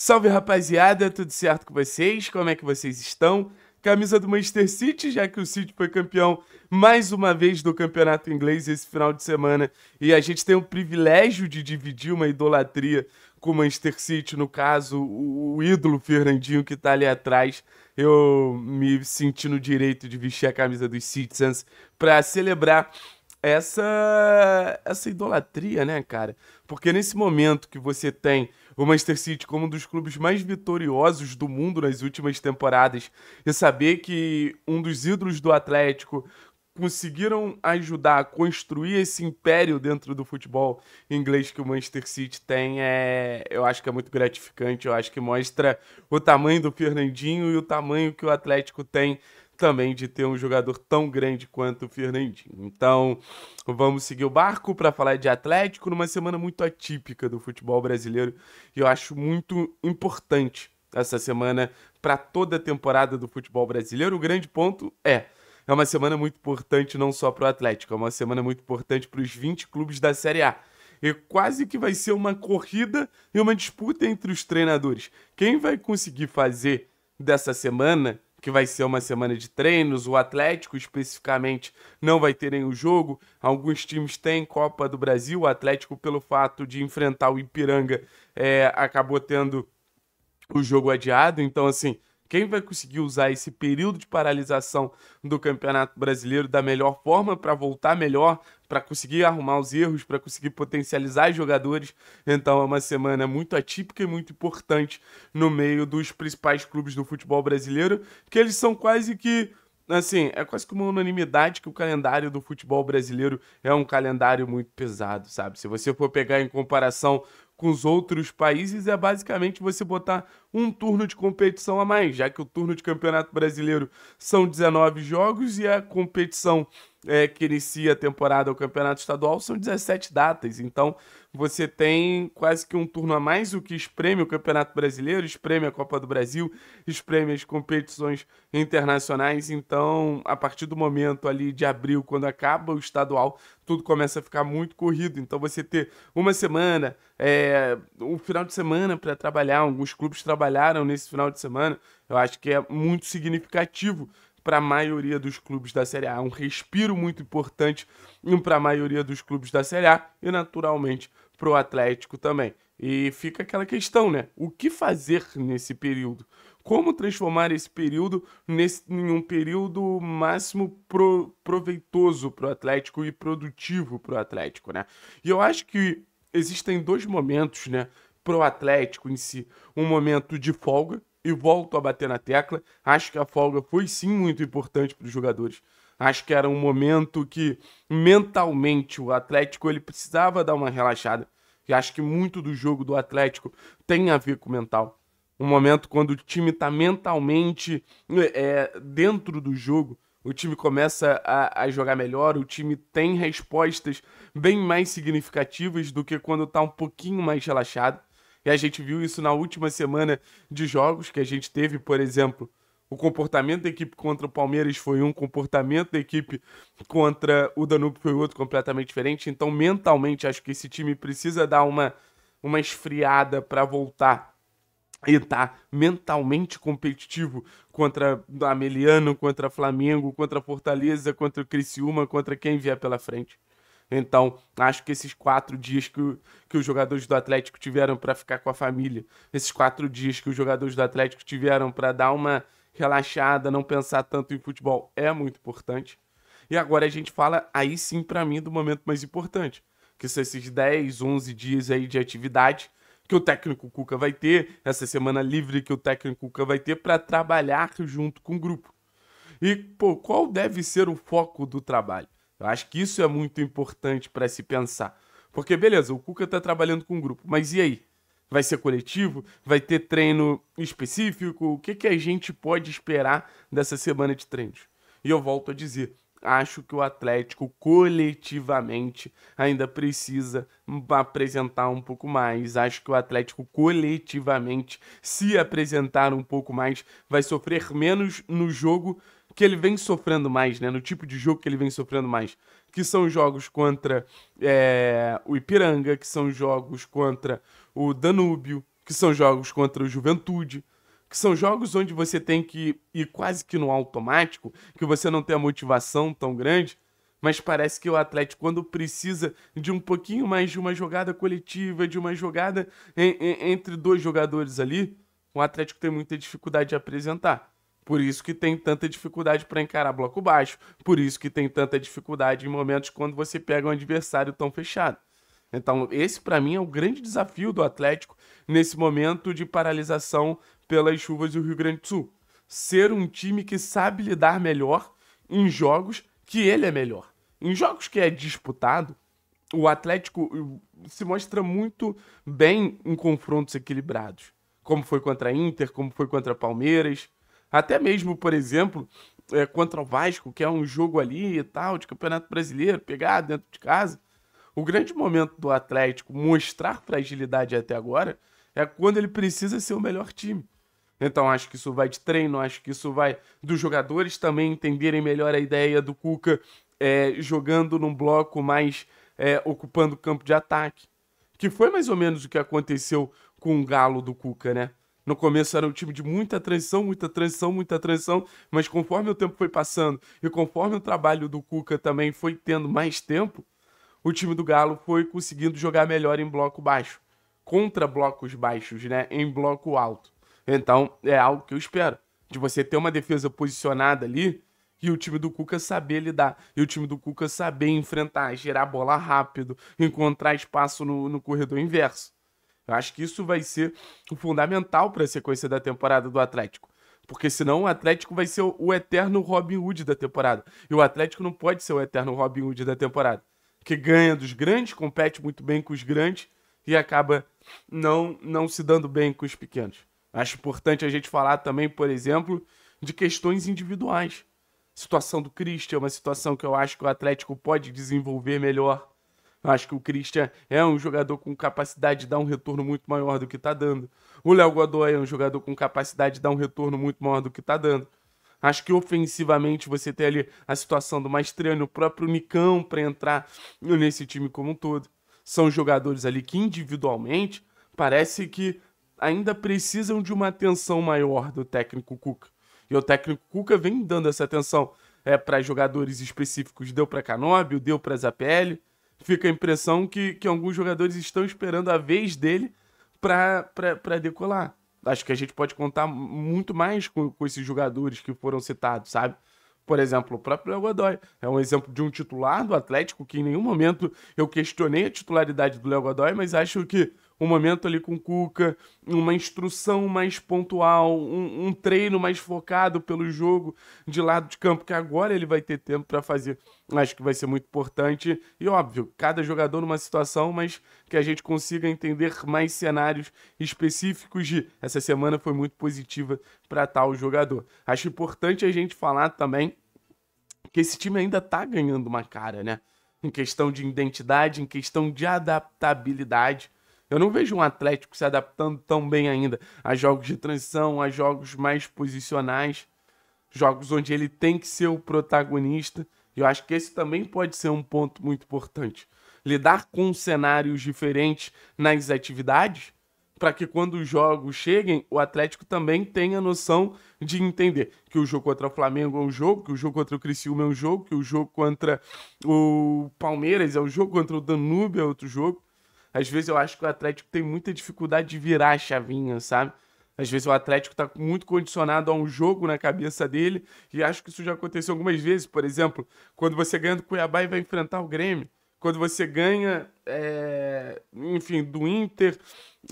Salve rapaziada, tudo certo com vocês? Como é que vocês estão? Camisa do Manchester City, já que o City foi campeão mais uma vez do campeonato inglês esse final de semana. E a gente tem o privilégio de dividir uma idolatria com o Manchester City, no caso, o, ídolo Fernandinho que tá ali atrás. Eu me senti no direito de vestir a camisa dos Citizens para celebrar essa essa idolatria, né, cara? Porque nesse momento que você tem o Manchester City como um dos clubes mais vitoriosos do mundo nas últimas temporadas e saber que um dos ídolos do Atlético conseguiram ajudar a construir esse império dentro do futebol inglês que o Manchester City tem, é, eu acho que é muito gratificante, eu acho que mostra o tamanho do Fernandinho e o tamanho que o Atlético tem também de ter um jogador tão grande quanto o Fernandinho. Então, vamos seguir o barco para falar de Atlético numa semana muito atípica do futebol brasileiro e eu acho muito importante essa semana para toda a temporada do futebol brasileiro. O grande ponto é é uma semana muito importante não só para o Atlético, é uma semana muito importante para os 20 clubes da Série A. E quase que vai ser uma corrida e uma disputa entre os treinadores. Quem vai conseguir fazer dessa semana que vai ser uma semana de treinos. O Atlético, especificamente, não vai ter nenhum jogo. Alguns times têm Copa do Brasil. O Atlético, pelo fato de enfrentar o Ipiranga, é, acabou tendo o jogo adiado. Então, assim, quem vai conseguir usar esse período de paralisação do Campeonato Brasileiro da melhor forma para voltar melhor, para conseguir arrumar os erros, para conseguir potencializar os jogadores. Então é uma semana muito atípica e muito importante no meio dos principais clubes do futebol brasileiro, que eles são quase que assim, é quase que uma unanimidade que o calendário do futebol brasileiro é um calendário muito pesado, sabe? Se você for pegar em comparação com os outros países é basicamente você botar um turno de competição a mais, já que o turno de Campeonato Brasileiro são 19 jogos e a competição é, que inicia a temporada, o Campeonato Estadual, são 17 datas. Então você tem quase que um turno a mais, o que espreme o Campeonato Brasileiro, espreme a Copa do Brasil, espreme as competições internacionais. Então, a partir do momento ali de abril, quando acaba o estadual, tudo começa a ficar muito corrido. Então, você ter uma semana, é, um final de semana para trabalhar, alguns clubes trabalharam nesse final de semana, eu acho que é muito significativo para a maioria dos clubes da Série A. É um respiro muito importante para a maioria dos clubes da Série A e, naturalmente, para o Atlético também. E fica aquela questão, né? O que fazer nesse período? Como transformar esse período nesse, em um período máximo pro, proveitoso para o Atlético e produtivo para o Atlético, né? E eu acho que existem dois momentos, né? o Atlético em si. Um momento de folga, e volto a bater na tecla. Acho que a folga foi sim muito importante para os jogadores. Acho que era um momento que mentalmente o Atlético ele precisava dar uma relaxada. E acho que muito do jogo do Atlético tem a ver com o mental. Um momento quando o time está mentalmente é, dentro do jogo, o time começa a, a, jogar melhor, o time tem respostas bem mais significativas do que quando está um pouquinho mais relaxado. E a gente viu isso na última semana de jogos que a gente teve, por exemplo, o comportamento da equipe contra o Palmeiras foi um, comportamento da equipe contra o Danúbio foi outro, completamente diferente. Então, mentalmente, acho que esse time precisa dar uma, uma esfriada para voltar e tá mentalmente competitivo contra Ameliano, contra Flamengo, contra Fortaleza, contra o Criciúma, contra quem vier pela frente. Então, acho que esses quatro dias que, que os jogadores do Atlético tiveram para ficar com a família, esses quatro dias que os jogadores do Atlético tiveram para dar uma relaxada, não pensar tanto em futebol, é muito importante. E agora a gente fala, aí sim, para mim, do momento mais importante, que são esses 10, 11 dias aí de atividade que o técnico Cuca vai ter, essa semana livre que o técnico Cuca vai ter para trabalhar junto com o grupo. E, pô, qual deve ser o foco do trabalho? Eu acho que isso é muito importante para se pensar. Porque, beleza, o Cuca está trabalhando com um grupo, mas e aí? Vai ser coletivo? Vai ter treino específico? O que, que a gente pode esperar dessa semana de treinos? E eu volto a dizer, acho que o Atlético coletivamente ainda precisa apresentar um pouco mais. Acho que o Atlético coletivamente, se apresentar um pouco mais, vai sofrer menos no jogo que ele vem sofrendo mais, né? No tipo de jogo que ele vem sofrendo mais. Que são jogos contra é, o Ipiranga, que são jogos contra o Danúbio, que são jogos contra o Juventude, que são jogos onde você tem que ir quase que no automático, que você não tem a motivação tão grande mas parece que o Atlético, quando precisa de um pouquinho mais de uma jogada coletiva, de uma jogada em, em, entre dois jogadores ali, o Atlético tem muita dificuldade de apresentar. Por isso que tem tanta dificuldade para encarar bloco baixo. Por isso que tem tanta dificuldade em momentos quando você pega um adversário tão fechado. Então, esse para mim é o grande desafio do Atlético nesse momento de paralisação pelas chuvas do Rio Grande do Sul. Ser um time que sabe lidar melhor em jogos que ele é melhor. Em jogos que é disputado, o Atlético eh, se mostra muito bem em confrontos equilibrados, como foi contra a Inter, como foi contra Palmeiras. Até mesmo, por exemplo, é, contra o Vasco, que é um jogo ali e tal, de Campeonato Brasileiro, pegar dentro de casa. O grande momento do Atlético mostrar fragilidade até agora é quando ele precisa ser o melhor time. Então acho que isso vai de treino, acho que isso vai dos jogadores também entenderem melhor a ideia do Cuca é, jogando num bloco mais é, ocupando o campo de ataque. Que foi mais ou menos o que aconteceu com o galo do Cuca, né? No começo era um time de muita transição, muita transição, muita transição, mas conforme o tempo foi passando e conforme o trabalho do Cuca também foi tendo mais tempo, o time do Galo foi conseguindo jogar melhor em bloco baixo, contra blocos baixos, né, em bloco alto. Então, é algo que eu espero, de você ter uma defesa posicionada ali e o time do Cuca saber lidar, e o time do Cuca saber enfrentar, gerar bola rápido, encontrar espaço no, no corredor inverso. Eu acho que isso vai ser o fundamental para a sequência da temporada do Atlético. Porque senão o Atlético vai ser o eterno Robin Hood da temporada. E o Atlético não pode ser o eterno Robin Hood da temporada. Que ganha dos grandes, compete muito bem com os grandes e acaba não, não se dando bem com os pequenos. Acho importante a gente falar também, por exemplo, de questões individuais. A situação do Christian é uma situação que eu acho que o Atlético pode desenvolver melhor. Acho que o Christian é um jogador com capacidade de dar um retorno muito maior do que está dando. O Léo Godoy é um jogador com capacidade de dar um retorno muito maior do que está dando. Acho que ofensivamente você tem ali a situação do Maestrano, o próprio Nicão para entrar nesse time como um todo. São jogadores ali que individualmente parece que ainda precisam de uma atenção maior do técnico Cuca. E o técnico Cuca vem dando essa atenção é, para jogadores específicos. Deu para Canóbio, deu para Zapelli, fica a impressão que, que alguns jogadores estão esperando a vez dele para decolar. Acho que a gente pode contar muito mais com, com esses jogadores que foram citados, sabe? Por exemplo, o próprio Léo Godoy é um exemplo de um titular do Atlético que em nenhum momento eu questionei a titularidade do Léo Godoy, mas acho que um momento ali com o Cuca, uma instrução mais pontual, um, um treino mais focado pelo jogo de lado de campo, que agora ele vai ter tempo para fazer. Acho que vai ser muito importante. E óbvio, cada jogador numa situação, mas que a gente consiga entender mais cenários específicos de essa semana foi muito positiva para tal jogador. Acho importante a gente falar também que esse time ainda está ganhando uma cara, né? Em questão de identidade, em questão de adaptabilidade eu não vejo um Atlético se adaptando tão bem ainda a jogos de transição, a jogos mais posicionais, jogos onde ele tem que ser o protagonista. Eu acho que esse também pode ser um ponto muito importante. Lidar com cenários diferentes nas atividades, para que quando os jogos cheguem, o Atlético também tenha noção de entender que o jogo contra o Flamengo é um jogo, que o jogo contra o Criciúma é um jogo, que o jogo contra o Palmeiras é um jogo, contra o Danúbio é outro jogo. Às vezes eu acho que o Atlético tem muita dificuldade de virar a chavinha, sabe? Às vezes o Atlético está muito condicionado a um jogo na cabeça dele, e acho que isso já aconteceu algumas vezes. Por exemplo, quando você ganha do Cuiabá e vai enfrentar o Grêmio. Quando você ganha, é... enfim, do Inter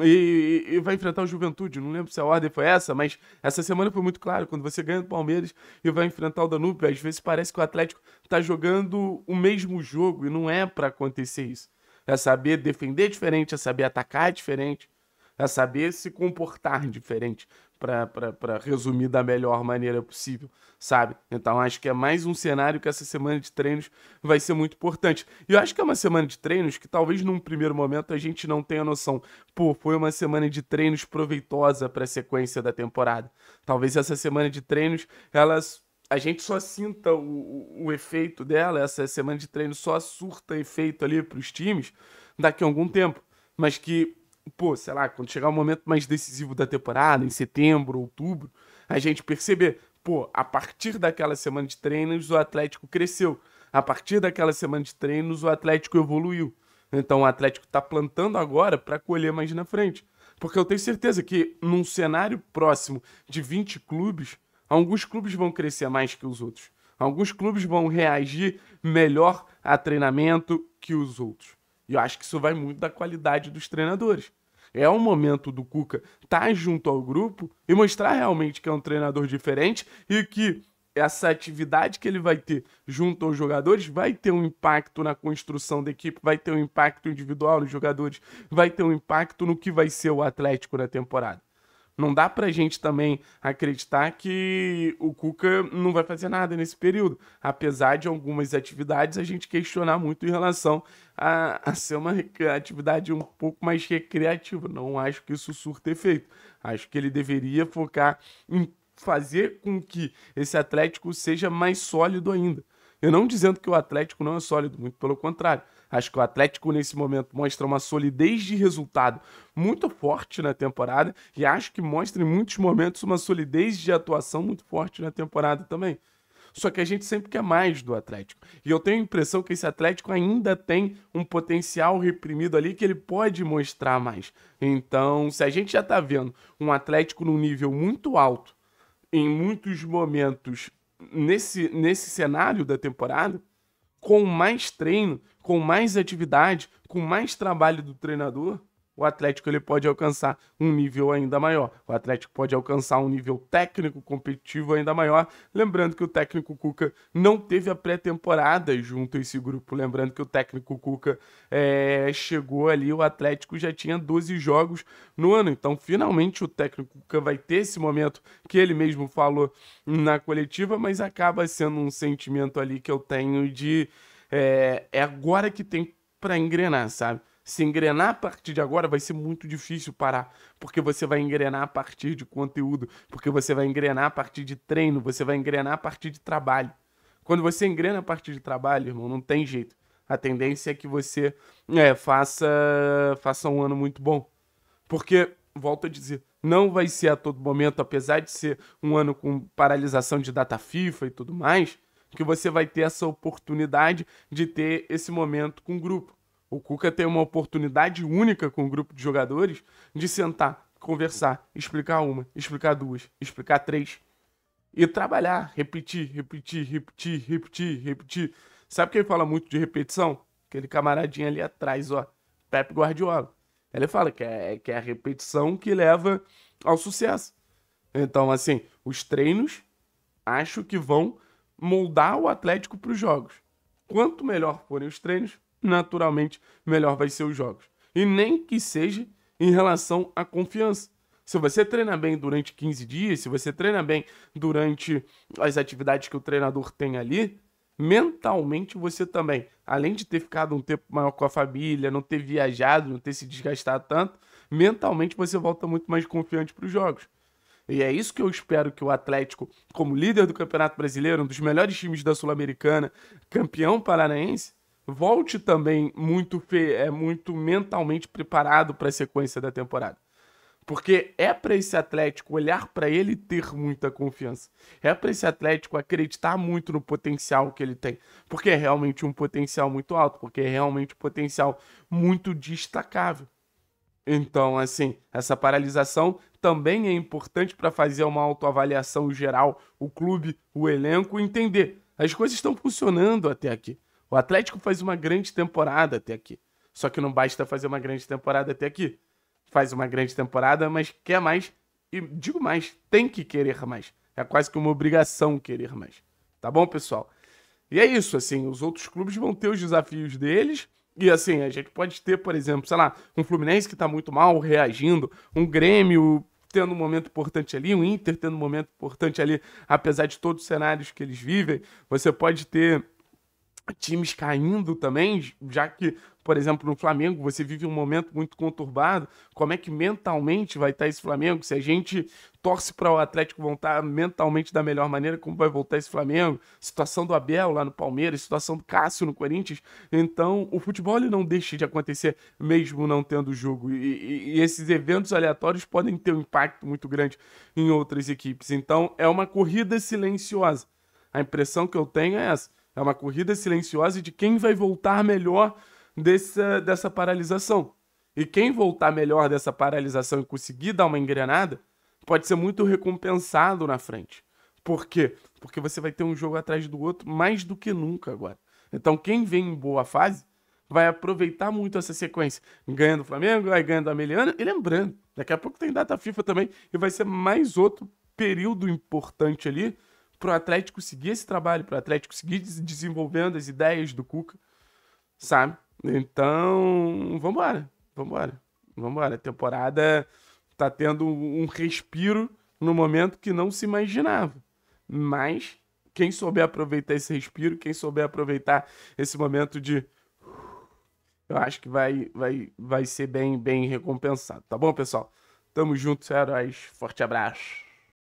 e, e, vai enfrentar o Juventude. Não lembro se a ordem foi essa, mas essa semana foi muito claro. Quando você ganha do Palmeiras e vai enfrentar o Danúbio, às vezes parece que o Atlético está jogando o mesmo jogo e não é para acontecer isso é saber defender diferente, é saber atacar diferente, é saber se comportar diferente, para resumir da melhor maneira possível, sabe? Então acho que é mais um cenário que essa semana de treinos vai ser muito importante. E eu acho que é uma semana de treinos que talvez num primeiro momento a gente não tenha noção. Pô, foi uma semana de treinos proveitosa para a sequência da temporada. Talvez essa semana de treinos elas a gente só sinta o, o, efeito dela, essa semana de treino só surta efeito ali para os times daqui a algum tempo. Mas que, pô, sei lá, quando chegar o momento mais decisivo da temporada, em setembro, outubro, a gente perceber, pô, a partir daquela semana de treinos o Atlético cresceu. A partir daquela semana de treinos o Atlético evoluiu. Então o Atlético está plantando agora para colher mais na frente. Porque eu tenho certeza que num cenário próximo de 20 clubes, Alguns clubes vão crescer mais que os outros. Alguns clubes vão reagir melhor a treinamento que os outros. E eu acho que isso vai muito da qualidade dos treinadores. É o momento do Cuca estar tá junto ao grupo e mostrar realmente que é um treinador diferente e que essa atividade que ele vai ter junto aos jogadores vai ter um impacto na construção da equipe, vai ter um impacto individual nos jogadores, vai ter um impacto no que vai ser o Atlético na temporada. Não dá pra gente também acreditar que o Cuca não vai fazer nada nesse período, apesar de algumas atividades a gente questionar muito em relação a, a ser uma atividade um pouco mais recreativa. Não acho que isso surta efeito. Acho que ele deveria focar em fazer com que esse Atlético seja mais sólido ainda. Eu não dizendo que o Atlético não é sólido, muito pelo contrário. Acho que o Atlético, nesse momento, mostra uma solidez de resultado muito forte na temporada e acho que mostra em muitos momentos uma solidez de atuação muito forte na temporada também. Só que a gente sempre quer mais do Atlético. E eu tenho a impressão que esse Atlético ainda tem um potencial reprimido ali que ele pode mostrar mais. Então, se a gente já está vendo um Atlético num nível muito alto, em muitos momentos, nesse, nesse cenário da temporada, com mais treino, com mais atividade, com mais trabalho do treinador, o Atlético ele pode alcançar um nível ainda maior. O Atlético pode alcançar um nível técnico competitivo ainda maior. Lembrando que o técnico Cuca não teve a pré-temporada junto a esse grupo. Lembrando que o técnico Cuca é, chegou ali, o Atlético já tinha 12 jogos no ano. Então, finalmente, o técnico Cuca vai ter esse momento que ele mesmo falou na coletiva, mas acaba sendo um sentimento ali que eu tenho de. É, é agora que tem para engrenar, sabe? Se engrenar a partir de agora vai ser muito difícil parar, porque você vai engrenar a partir de conteúdo, porque você vai engrenar a partir de treino, você vai engrenar a partir de trabalho. Quando você engrena a partir de trabalho, irmão, não tem jeito. A tendência é que você é, faça, faça um ano muito bom. Porque, volto a dizer, não vai ser a todo momento, apesar de ser um ano com paralisação de data FIFA e tudo mais, que você vai ter essa oportunidade de ter esse momento com o grupo. O Cuca tem uma oportunidade única com o grupo de jogadores de sentar, conversar, explicar uma, explicar duas, explicar três e trabalhar, repetir, repetir, repetir, repetir, repetir. Sabe quem fala muito de repetição? Aquele camaradinho ali atrás, ó, Pep Guardiola. Ele fala que é, que é a repetição que leva ao sucesso. Então, assim, os treinos acho que vão moldar o Atlético para os jogos. Quanto melhor forem os treinos, naturalmente melhor vai ser os jogos. E nem que seja em relação à confiança. Se você treina bem durante 15 dias, se você treina bem durante as atividades que o treinador tem ali, mentalmente você também, além de ter ficado um tempo maior com a família, não ter viajado, não ter se desgastado tanto, mentalmente você volta muito mais confiante para os jogos. E é isso que eu espero que o Atlético, como líder do Campeonato Brasileiro, um dos melhores times da Sul-Americana, campeão paranaense, volte também muito é muito mentalmente preparado para a sequência da temporada. Porque é para esse Atlético olhar para ele e ter muita confiança. É para esse Atlético acreditar muito no potencial que ele tem. Porque é realmente um potencial muito alto, porque é realmente um potencial muito destacável. Então, assim, essa paralisação também é importante para fazer uma autoavaliação geral, o clube, o elenco, entender. As coisas estão funcionando até aqui. O Atlético faz uma grande temporada até aqui. Só que não basta fazer uma grande temporada até aqui. Faz uma grande temporada, mas quer mais. E digo mais, tem que querer mais. É quase que uma obrigação querer mais. Tá bom, pessoal? E é isso, assim, os outros clubes vão ter os desafios deles. E assim, a gente pode ter, por exemplo, sei lá, um Fluminense que tá muito mal reagindo, um Grêmio tendo um momento importante ali, um Inter tendo um momento importante ali, apesar de todos os cenários que eles vivem. Você pode ter times caindo também, já que, por exemplo, no Flamengo você vive um momento muito conturbado, como é que mentalmente vai estar esse Flamengo? Se a gente torce para o Atlético voltar mentalmente da melhor maneira, como vai voltar esse Flamengo? Situação do Abel lá no Palmeiras, situação do Cássio no Corinthians. Então, o futebol ele não deixa de acontecer mesmo não tendo jogo. E, e, e esses eventos aleatórios podem ter um impacto muito grande em outras equipes. Então, é uma corrida silenciosa. A impressão que eu tenho é essa é uma corrida silenciosa de quem vai voltar melhor dessa, dessa paralisação. E quem voltar melhor dessa paralisação e conseguir dar uma engrenada, pode ser muito recompensado na frente. Por quê? Porque você vai ter um jogo atrás do outro mais do que nunca agora. Então, quem vem em boa fase vai aproveitar muito essa sequência, ganhando o Flamengo, aí ganhando a Meliana. E lembrando, daqui a pouco tem data FIFA também e vai ser mais outro período importante ali para o Atlético seguir esse trabalho, para o Atlético seguir desenvolvendo as ideias do Cuca, sabe? Então, vambora, vambora, vambora. A temporada tá tendo um respiro no momento que não se imaginava. Mas quem souber aproveitar esse respiro, quem souber aproveitar esse momento de eu acho que vai vai vai ser bem bem recompensado, tá bom, pessoal? Tamo junto, heróis. Forte abraço.